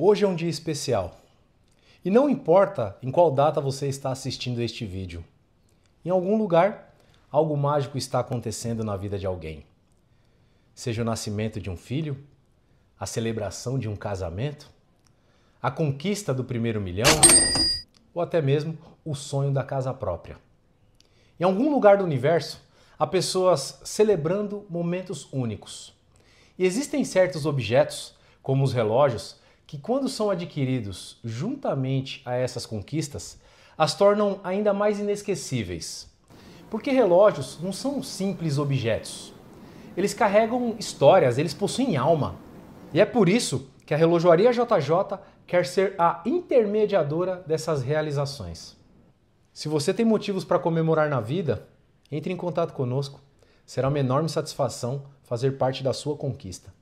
Hoje é um dia especial. E não importa em qual data você está assistindo este vídeo. Em algum lugar, algo mágico está acontecendo na vida de alguém. Seja o nascimento de um filho, a celebração de um casamento, a conquista do primeiro milhão ou até mesmo o sonho da casa própria. Em algum lugar do universo, há pessoas celebrando momentos únicos. E existem certos objetos, como os relógios, que, quando são adquiridos juntamente a essas conquistas, as tornam ainda mais inesquecíveis. Porque relógios não são simples objetos. Eles carregam histórias, eles possuem alma. E é por isso que a Relojoaria JJ quer ser a intermediadora dessas realizações. Se você tem motivos para comemorar na vida, entre em contato conosco. Será uma enorme satisfação fazer parte da sua conquista.